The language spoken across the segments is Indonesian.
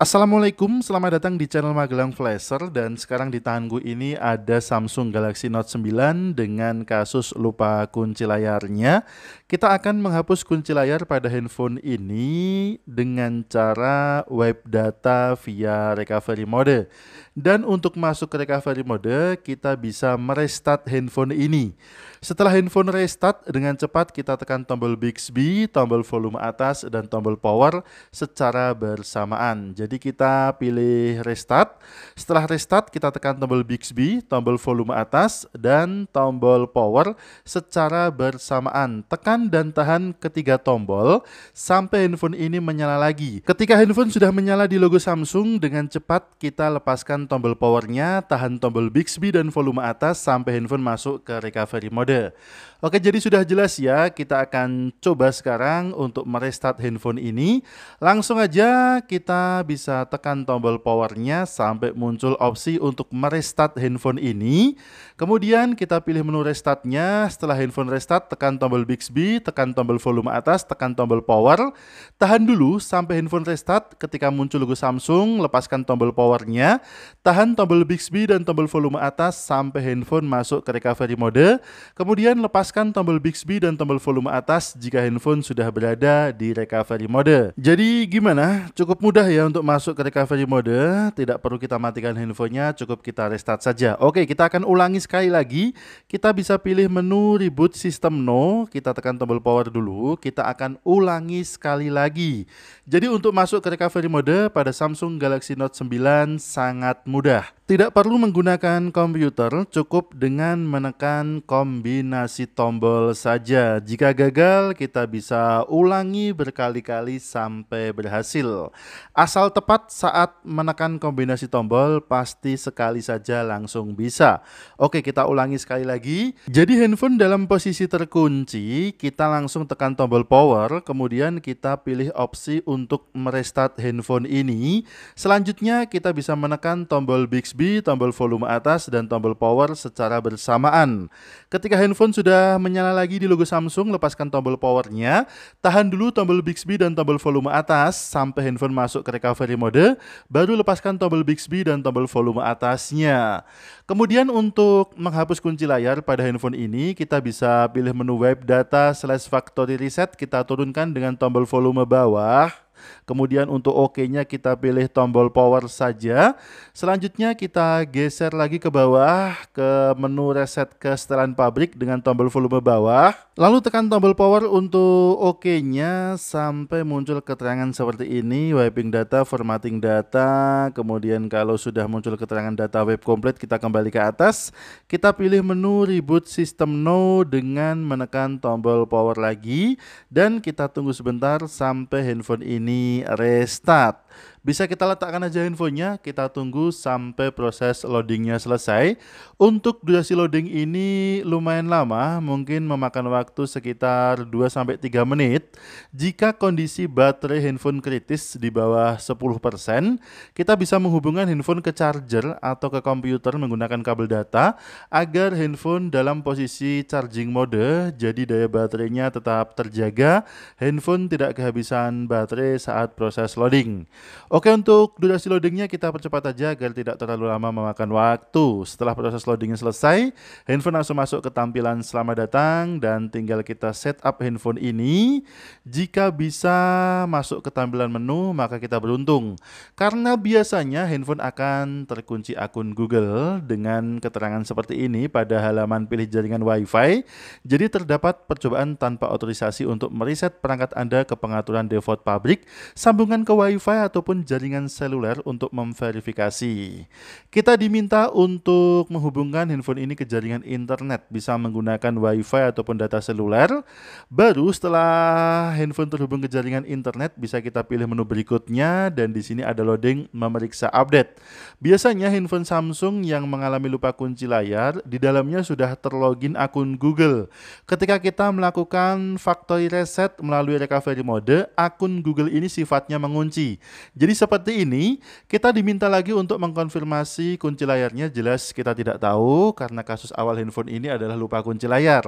Assalamualaikum, selamat datang di channel Magelang Flasher dan sekarang di tanganku ini ada Samsung Galaxy Note 9 dengan kasus lupa kunci layarnya. Kita akan menghapus kunci layar pada handphone ini dengan cara wipe data via recovery mode. Dan untuk masuk ke recovery mode, kita bisa merestart handphone ini. Setelah handphone restart, dengan cepat kita tekan tombol Bixby, tombol volume atas, dan tombol power secara bersamaan. Jadi kita pilih restart. Setelah restart, kita tekan tombol Bixby, tombol volume atas, dan tombol power secara bersamaan. Tekan dan tahan ketiga tombol sampai handphone ini menyala lagi. Ketika handphone sudah menyala di logo Samsung, dengan cepat kita lepaskan tombol powernya, tahan tombol Bixby dan volume atas sampai handphone masuk ke recovery mode. Yeah. Oke, jadi sudah jelas ya. Kita akan coba sekarang untuk merestart handphone ini. Langsung aja kita bisa tekan tombol powernya sampai muncul opsi untuk merestart handphone ini. Kemudian kita pilih menu restartnya. Setelah handphone restart, tekan tombol Bixby, tekan tombol volume atas, tekan tombol power. Tahan dulu sampai handphone restart. Ketika muncul logo Samsung, lepaskan tombol powernya. Tahan tombol Bixby dan tombol volume atas sampai handphone masuk ke recovery mode. Kemudian lepas melepaskan tombol Bixby dan tombol volume atas jika handphone sudah berada di recovery mode. Jadi gimana? Cukup mudah ya untuk masuk ke recovery mode, tidak perlu kita matikan handphonenya, cukup kita restart saja. Oke, kita akan ulangi sekali lagi. Kita bisa pilih menu reboot system no, kita tekan tombol power dulu, kita akan ulangi sekali lagi. Jadi untuk masuk ke recovery mode pada Samsung Galaxy Note 9 sangat mudah. Tidak perlu menggunakan komputer, cukup dengan menekan kombinasi tombol saja. Jika gagal, kita bisa ulangi berkali-kali sampai berhasil. Asal tepat saat menekan kombinasi tombol, pasti sekali saja langsung bisa. Oke, kita ulangi sekali lagi. Jadi handphone dalam posisi terkunci, kita langsung tekan tombol power, kemudian kita pilih opsi untuk merestart handphone ini. Selanjutnya, kita bisa menekan tombol Bixby USB, tombol volume atas, dan tombol power secara bersamaan. Ketika handphone sudah menyala lagi di logo Samsung, lepaskan tombol powernya, tahan dulu tombol Bixby dan tombol volume atas sampai handphone masuk ke recovery mode, baru lepaskan tombol Bixby dan tombol volume atasnya. Kemudian untuk menghapus kunci layar pada handphone ini, kita bisa pilih menu web data slash factory reset, kita turunkan dengan tombol volume bawah, Kemudian untuk OK-nya kita pilih tombol power saja. Selanjutnya kita geser lagi ke bawah ke menu reset ke setelan pabrik dengan tombol volume bawah. Lalu tekan tombol power untuk OK-nya sampai muncul keterangan seperti ini, wiping data, formatting data. Kemudian kalau sudah muncul keterangan data web komplit kita kembali ke atas. Kita pilih menu reboot system no dengan menekan tombol power lagi dan kita tunggu sebentar sampai handphone ini Restart. Bisa kita letakkan aja infonya, kita tunggu sampai proses loadingnya selesai. Untuk durasi loading ini lumayan lama, mungkin memakan waktu sekitar 2-3 menit. Jika kondisi baterai handphone kritis di bawah 10%, kita bisa menghubungkan handphone ke charger atau ke komputer menggunakan kabel data agar handphone dalam posisi charging mode, jadi daya baterainya tetap terjaga, handphone tidak kehabisan baterai saat proses loading. Oke untuk durasi loadingnya kita percepat aja agar tidak terlalu lama memakan waktu. Setelah proses loadingnya selesai, handphone langsung masuk ke tampilan selamat datang dan tinggal kita setup handphone ini. Jika bisa masuk ke tampilan menu maka kita beruntung. Karena biasanya handphone akan terkunci akun Google dengan keterangan seperti ini pada halaman pilih jaringan Wi-Fi. Jadi terdapat percobaan tanpa otorisasi untuk meriset perangkat Anda ke pengaturan default pabrik sambungan ke WiFi ataupun jaringan seluler untuk memverifikasi. Kita diminta untuk menghubungkan handphone ini ke jaringan internet, bisa menggunakan WiFi ataupun data seluler. Baru setelah handphone terhubung ke jaringan internet, bisa kita pilih menu berikutnya dan di sini ada loading memeriksa update. Biasanya handphone Samsung yang mengalami lupa kunci layar, di dalamnya sudah terlogin akun Google. Ketika kita melakukan factory reset melalui recovery mode, akun Google ini ini sifatnya mengunci. Jadi seperti ini, kita diminta lagi untuk mengkonfirmasi kunci layarnya. Jelas kita tidak tahu karena kasus awal handphone ini adalah lupa kunci layar.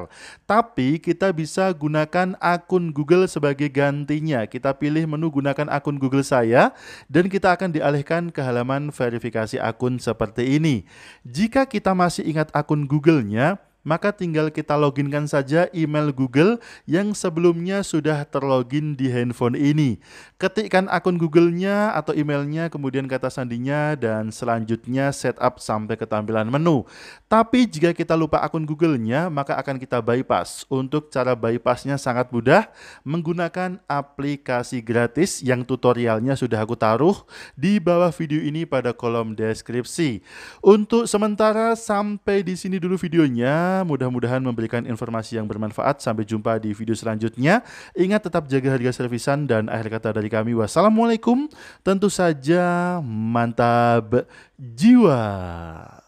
Tapi kita bisa gunakan akun Google sebagai gantinya. Kita pilih menu gunakan akun Google saya dan kita akan dialihkan ke halaman verifikasi akun seperti ini. Jika kita masih ingat akun Google-nya, maka tinggal kita loginkan saja email Google yang sebelumnya sudah terlogin di handphone ini. Ketikkan akun Google-nya atau emailnya, kemudian kata sandinya, dan selanjutnya setup sampai ke tampilan menu. Tapi jika kita lupa akun Google-nya, maka akan kita bypass. Untuk cara bypassnya sangat mudah, menggunakan aplikasi gratis yang tutorialnya sudah aku taruh di bawah video ini pada kolom deskripsi. Untuk sementara sampai di sini dulu videonya Mudah-mudahan memberikan informasi yang bermanfaat. Sampai jumpa di video selanjutnya. Ingat tetap jaga harga servisan dan akhir kata dari kami. Wassalamualaikum. Tentu saja mantap jiwa.